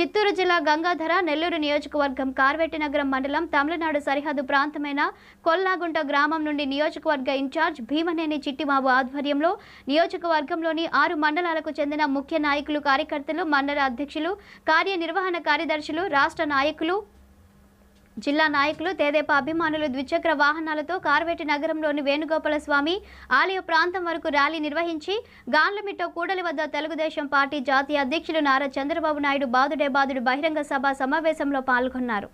చిత్తూరు జిల్లా గంగాధర నెల్లూరు నియోజకవర్గం కార్వేటి నగరం మండలం తమిళనాడు సరిహద్దు ప్రాంతమైన కొల్లాగుంట గ్రామం నుండి నియోజకవర్గ ఇన్ఛార్జ్ భీమనేని చిట్టిమాబు ఆధ్వర్యంలో నియోజకవర్గంలోని ఆరు మండలాలకు చెందిన ముఖ్య నాయకులు కార్యకర్తలు మండల అధ్యక్షులు కార్యనిర్వహణ కార్యదర్శులు రాష్ట్ర నాయకులు జిల్లా నాయకులు తేదేపా అభిమానులు ద్విచక్ర వాహనాలతో కార్వేటి నగరంలోని వేణుగోపాల స్వామి ఆలయ ప్రాంతం వరకు ర్యాలీ నిర్వహించి గాన్లమిట్ట కూడలి వద్ద తెలుగుదేశం పార్టీ జాతీయ అధ్యక్షులు నారా చంద్రబాబు నాయుడు బాదుడే బాదుడు బహిరంగ సభ సమావేశంలో పాల్గొన్నారు